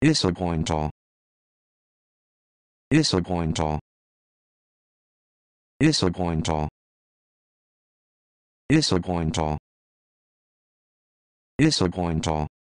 Disappointed. Disappointed. Disappointed. Disappointed. Disappointed.